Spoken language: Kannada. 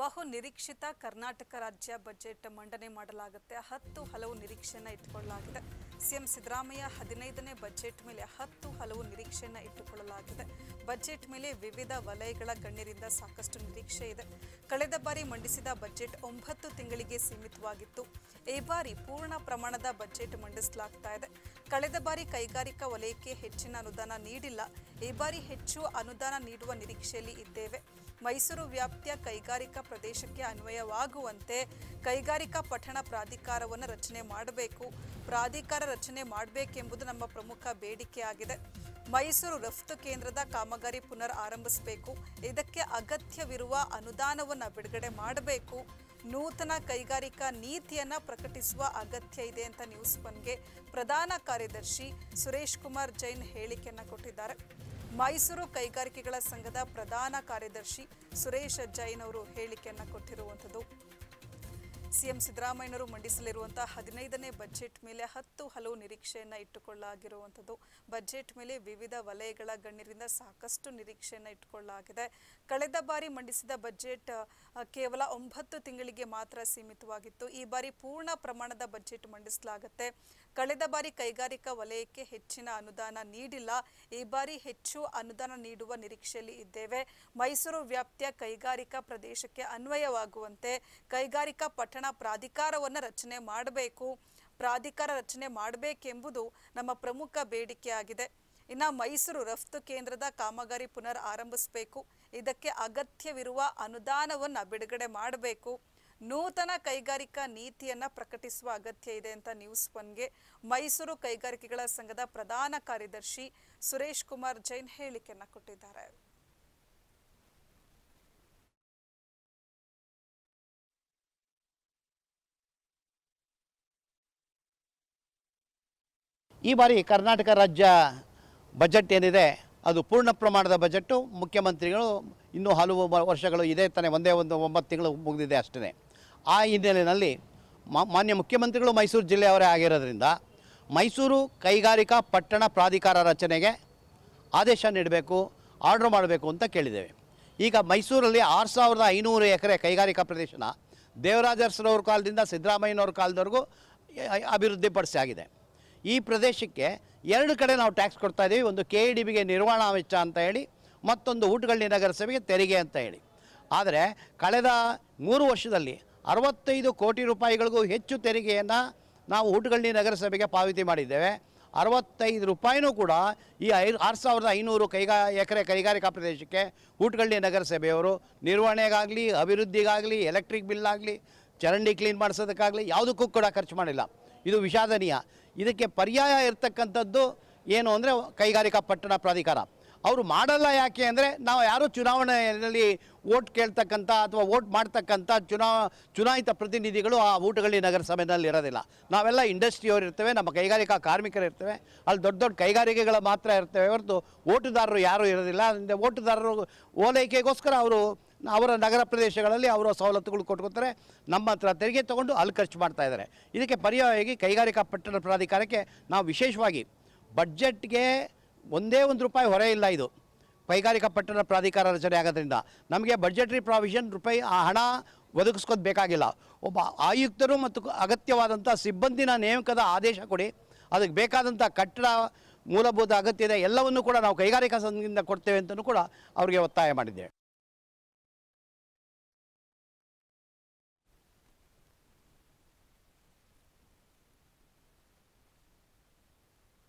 ಬಹು ನಿರೀಕ್ಷಿತ ಕರ್ನಾಟಕ ರಾಜ್ಯ ಬಜೆಟ್ ಮಂಡನೆ ಮಾಡಲಾಗುತ್ತೆ ಹತ್ತು ಹಲವು ನಿರೀಕ್ಷೆಯನ್ನು ಇಟ್ಟುಕೊಳ್ಳಲಾಗಿದೆ ಸಿಎಂ ಸಿದ್ದರಾಮಯ್ಯ ಹದಿನೈದನೇ ಬಜೆಟ್ ಮೇಲೆ ಹತ್ತು ಹಲವು ನಿರೀಕ್ಷೆಯನ್ನು ಇಟ್ಟುಕೊಳ್ಳಲಾಗಿದೆ ಬಜೆಟ್ ಮೇಲೆ ವಿವಿಧ ವಲಯಗಳ ಗಣ್ಯರಿಂದ ಸಾಕಷ್ಟು ನಿರೀಕ್ಷೆ ಇದೆ ಕಳೆದ ಬಾರಿ ಮಂಡಿಸಿದ ಬಜೆಟ್ ಒಂಬತ್ತು ತಿಂಗಳಿಗೆ ಸೀಮಿತವಾಗಿತ್ತು ಈ ಬಾರಿ ಪೂರ್ಣ ಪ್ರಮಾಣದ ಬಜೆಟ್ ಮಂಡಿಸಲಾಗ್ತಾ ಇದೆ ಕಳೆದ ಬಾರಿ ಕೈಗಾರಿಕಾ ವಲಯಕ್ಕೆ ಹೆಚ್ಚಿನ ಅನುದಾನ ನೀಡಿಲ್ಲ ಈ ಬಾರಿ ಹೆಚ್ಚು ಅನುದಾನ ನೀಡುವ ನಿರೀಕ್ಷೆಯಲ್ಲಿ ಇದ್ದೇವೆ ಮೈಸೂರು ವ್ಯಾಪ್ತಿಯ ಕೈಗಾರಿಕಾ ಪ್ರದೇಶಕ್ಕೆ ಅನ್ವಯವಾಗುವಂತೆ ಕೈಗಾರಿಕಾ ಪಠಣ ಪ್ರಾಧಿಕಾರವನ್ನು ರಚನೆ ಮಾಡಬೇಕು ಪ್ರಾಧಿಕಾರ ರಚನೆ ಮಾಡಬೇಕೆಂಬುದು ನಮ್ಮ ಪ್ರಮುಖ ಬೇಡಿಕೆಯಾಗಿದೆ ಮೈಸೂರು ರಫ್ತು ಕೇಂದ್ರದ ಕಾಮಗಾರಿ ಪುನರ್ ಆರಂಭಿಸಬೇಕು ಇದಕ್ಕೆ ಅಗತ್ಯವಿರುವ ಅನುದಾನವನ್ನು ಬಿಡುಗಡೆ ಮಾಡಬೇಕು ನೂತನ ಕೈಗಾರಿಕಾ ನೀತಿಯನ್ನು ಪ್ರಕಟಿಸುವ ಅಗತ್ಯ ಇದೆ ಅಂತ ನ್ಯೂಸ್ ಒನ್ಗೆ ಪ್ರಧಾನ ಕಾರ್ಯದರ್ಶಿ ಸುರೇಶ್ ಕುಮಾರ್ ಜೈನ್ ಹೇಳಿಕೆಯನ್ನು ಕೊಟ್ಟಿದ್ದಾರೆ ಮೈಸೂರು ಕೈಗಾರಿಕೆಗಳ ಸಂಘದ ಪ್ರಧಾನ ಕಾರ್ಯದರ್ಶಿ ಸುರೇಶ್ ಜೈನ್ ಅವರು ಹೇಳಿಕೆಯನ್ನು ಕೊಟ್ಟಿರುವಂಥದ್ದು ಸಿಎಂ ಸಿದ್ದರಾಮಯ್ಯನವರು ಮಂಡಿಸಲಿರುವಂತಹ ಹದಿನೈದನೇ ಬಜೆಟ್ ಮೇಲೆ ಹತ್ತು ಹಲವು ನಿರೀಕ್ಷೆಯನ್ನ ಇಟ್ಟುಕೊಳ್ಳಲಾಗಿರುವಂಥದ್ದು ಬಜೆಟ್ ಮೇಲೆ ವಿವಿಧ ವಲಯಗಳ ಗಣ್ಯರಿಂದ ಸಾಕಷ್ಟು ನಿರೀಕ್ಷೆಯನ್ನು ಇಟ್ಟುಕೊಳ್ಳಲಾಗಿದೆ ಕಳೆದ ಬಾರಿ ಮಂಡಿಸಿದ ಬಜೆಟ್ ಕೇವಲ ಒಂಬತ್ತು ತಿಂಗಳಿಗೆ ಮಾತ್ರ ಸೀಮಿತವಾಗಿತ್ತು ಈ ಬಾರಿ ಪೂರ್ಣ ಪ್ರಮಾಣದ ಬಜೆಟ್ ಮಂಡಿಸಲಾಗುತ್ತೆ ಕಳೆದ ಬಾರಿ ಕೈಗಾರಿಕಾ ವಲಯಕ್ಕೆ ಹೆಚ್ಚಿನ ಅನುದಾನ ನೀಡಿಲ್ಲ ಈ ಬಾರಿ ಹೆಚ್ಚು ಅನುದಾನ ನೀಡುವ ನಿರೀಕ್ಷೆಯಲ್ಲಿ ಇದ್ದೇವೆ ಮೈಸೂರು ವ್ಯಾಪ್ತಿಯ ಕೈಗಾರಿಕಾ ಪ್ರದೇಶಕ್ಕೆ ಅನ್ವಯವಾಗುವಂತೆ ಕೈಗಾರಿಕಾ ಪಟ್ಟಣ ನಾ ಪ್ರಾಧಿಕಾರವನ್ನು ರಚನೆ ಮಾಡಬೇಕು ಪ್ರಾಧಿಕಾರ ರಚನೆ ಮಾಡಬೇಕೆಂಬುದು ನಮ್ಮ ಪ್ರಮುಖ ಬೇಡಿಕೆಯಾಗಿದೆ ಇನ್ನು ಮೈಸೂರು ರಫ್ತು ಕೇಂದ್ರದ ಕಾಮಗಾರಿ ಪುನರ್ ಆರಂಭಿಸಬೇಕು ಇದಕ್ಕೆ ಅಗತ್ಯವಿರುವ ಅನುದಾನವನ್ನು ಬಿಡುಗಡೆ ಮಾಡಬೇಕು ನೂತನ ಕೈಗಾರಿಕಾ ನೀತಿಯನ್ನು ಪ್ರಕಟಿಸುವ ಅಗತ್ಯ ಇದೆ ಅಂತ ನ್ಯೂಸ್ ಒನ್ಗೆ ಮೈಸೂರು ಕೈಗಾರಿಕೆಗಳ ಸಂಘದ ಪ್ರಧಾನ ಕಾರ್ಯದರ್ಶಿ ಸುರೇಶ್ ಕುಮಾರ್ ಜೈನ್ ಹೇಳಿಕೆಯನ್ನು ಕೊಟ್ಟಿದ್ದಾರೆ ಈ ಬಾರಿ ಕರ್ನಾಟಕ ರಾಜ್ಯ ಬಜೆಟ್ ಏನಿದೆ ಅದು ಪೂರ್ಣ ಪ್ರಮಾಣದ ಬಜೆಟ್ಟು ಮುಖ್ಯಮಂತ್ರಿಗಳು ಇನ್ನೂ ಹಲವು ವರ್ಷಗಳು ಇದೇ ತಾನೇ ಒಂದೇ ಒಂದು ಒಂಬತ್ತು ತಿಂಗಳು ಮುಗಿದಿದೆ ಅಷ್ಟೇ ಆ ಹಿನ್ನೆಲೆಯಲ್ಲಿ ಮಾನ್ಯ ಮುಖ್ಯಮಂತ್ರಿಗಳು ಮೈಸೂರು ಜಿಲ್ಲೆಯವರೇ ಆಗಿರೋದ್ರಿಂದ ಮೈಸೂರು ಕೈಗಾರಿಕಾ ಪಟ್ಟಣ ಪ್ರಾಧಿಕಾರ ರಚನೆಗೆ ಆದೇಶ ನೀಡಬೇಕು ಆರ್ಡರ್ ಮಾಡಬೇಕು ಅಂತ ಕೇಳಿದ್ದೇವೆ ಈಗ ಮೈಸೂರಲ್ಲಿ ಆರು ಸಾವಿರದ ಐನೂರು ಎಕರೆ ಕೈಗಾರಿಕಾ ಪ್ರದೇಶನ ದೇವರಾಜರ್ಸ್ರವ್ರ ಕಾಲದಿಂದ ಸಿದ್ದರಾಮಯ್ಯನವ್ರ ಕಾಲದವರೆಗೂ ಅಭಿವೃದ್ಧಿಪಡಿಸಿ ಆಗಿದೆ ಈ ಪ್ರದೇಶಕ್ಕೆ ಎರಡು ಕಡೆ ನಾವು ಟ್ಯಾಕ್ಸ್ ಕೊಡ್ತಾ ಇದ್ದೀವಿ ಒಂದು ಕೆ ಇ e ಡಿ ಬಿಗೆ ನಿರ್ವಹಣಾ ವೆಚ್ಚ ಅಂತ ಹೇಳಿ ಮತ್ತೊಂದು ಊಟಗಳ್ಳಿ ನಗರಸಭೆಗೆ ತೆರಿಗೆ ಅಂತ ಹೇಳಿ ಆದರೆ ಕಳೆದ ಮೂರು ವರ್ಷದಲ್ಲಿ ಅರವತ್ತೈದು ಕೋಟಿ ರೂಪಾಯಿಗಳಿಗೂ ಹೆಚ್ಚು ತೆರಿಗೆಯನ್ನು ನಾವು ಊಟಗಳ್ಳಿ ನಗರಸಭೆಗೆ ಪಾವತಿ ಮಾಡಿದ್ದೇವೆ ಅರವತ್ತೈದು ರೂಪಾಯಿನೂ ಕೂಡ ಈ ಐ ಆರು ಸಾವಿರದ ಐನೂರು ಕೈಗಾ ಎಕರೆ ಕೈಗಾರಿಕಾ ಪ್ರದೇಶಕ್ಕೆ ಊಟಗಳ್ಳಿ ನಗರಸಭೆಯವರು ನಿರ್ವಹಣೆಗಾಗಲಿ ಅಭಿವೃದ್ಧಿಗಾಗಲಿ ಎಲೆಕ್ಟ್ರಿಕ್ ಬಿಲ್ ಆಗಲಿ ಚರಂಡಿ ಕ್ಲೀನ್ ಮಾಡಿಸೋದಕ್ಕಾಗಲಿ ಯಾವುದಕ್ಕೂ ಕೂಡ ಖರ್ಚು ಮಾಡಿಲ್ಲ ಇದು ವಿಷಾದನೀಯ ಇದಕ್ಕೆ ಪರ್ಯಾಯ ಇರ್ತಕ್ಕಂಥದ್ದು ಏನು ಅಂದರೆ ಕೈಗಾರಿಕಾ ಪಟ್ಟಣ ಪ್ರಾಧಿಕಾರ ಅವರು ಮಾಡಲ್ಲ ಯಾಕೆ ಅಂದರೆ ನಾವು ಯಾರು ಚುನಾವಣೆಯಲ್ಲಿ ಓಟ್ ಕೇಳ್ತಕ್ಕಂಥ ಅಥವಾ ಓಟ್ ಮಾಡ್ತಕ್ಕಂಥ ಚುನಾ ಚುನಾಯಿತ ಪ್ರತಿನಿಧಿಗಳು ಆ ಊಟಗಳಲ್ಲಿ ನಗರಸಭೆಯಲ್ಲಿ ಇರೋದಿಲ್ಲ ನಾವೆಲ್ಲ ಇಂಡಸ್ಟ್ರಿಯವರು ಇರ್ತೇವೆ ನಮ್ಮ ಕೈಗಾರಿಕಾ ಕಾರ್ಮಿಕರು ಇರ್ತೇವೆ ಅಲ್ಲಿ ದೊಡ್ಡ ದೊಡ್ಡ ಕೈಗಾರಿಕೆಗಳು ಮಾತ್ರ ಇರ್ತವೆ ಹೊರತು ಓಟುದಾರರು ಯಾರೂ ಇರೋದಿಲ್ಲ ಅಂದರೆ ಓಟುದಾರರು ಓಲೈಕೆಗೋಸ್ಕರ ಅವರು ಅವರ ನಗರ ಪ್ರದೇಶಗಳಲ್ಲಿ ಅವರ ಸವಲತ್ತುಗಳು ಕೊಟ್ಕೊತಾರೆ ನಮ್ಮ ಹತ್ರ ತೆರಿಗೆ ತಗೊಂಡು ಅಲ್ಲಿ ಖರ್ಚು ಮಾಡ್ತಾ ಇದ್ದಾರೆ ಇದಕ್ಕೆ ಪರ್ಯಾಯವಾಗಿ ಕೈಗಾರಿಕಾ ಪಟ್ಟಣ ಪ್ರಾಧಿಕಾರಕ್ಕೆ ನಾವು ವಿಶೇಷವಾಗಿ ಬಡ್ಜೆಟ್ಗೆ ಒಂದೇ ಒಂದು ರೂಪಾಯಿ ಹೊರೆ ಇಲ್ಲ ಇದು ಕೈಗಾರಿಕಾ ಪಟ್ಟಣ ಪ್ರಾಧಿಕಾರ ರಚನೆ ಆಗೋದ್ರಿಂದ ನಮಗೆ ಬಡ್ಜೆಟ್ರಿ ಪ್ರಾವಿಷನ್ ರೂಪಾಯಿ ಆ ಹಣ ಒದಗಿಸ್ಕೋದು ಬೇಕಾಗಿಲ್ಲ ಒಬ್ಬ ಆಯುಕ್ತರು ಮತ್ತು ಅಗತ್ಯವಾದಂಥ ಸಿಬ್ಬಂದಿನ ನೇಮಕದ ಆದೇಶ ಕೊಡಿ ಅದಕ್ಕೆ ಬೇಕಾದಂಥ ಕಟ್ಟಡ ಮೂಲಭೂತ ಅಗತ್ಯ ಇದೆ ಎಲ್ಲವನ್ನು ಕೂಡ ನಾವು ಕೈಗಾರಿಕಾ ಸಂಘದಿಂದ ಕೊಡ್ತೇವೆ ಅಂತಲೂ ಕೂಡ ಅವರಿಗೆ ಒತ್ತಾಯ ಮಾಡಿದ್ದೇವೆ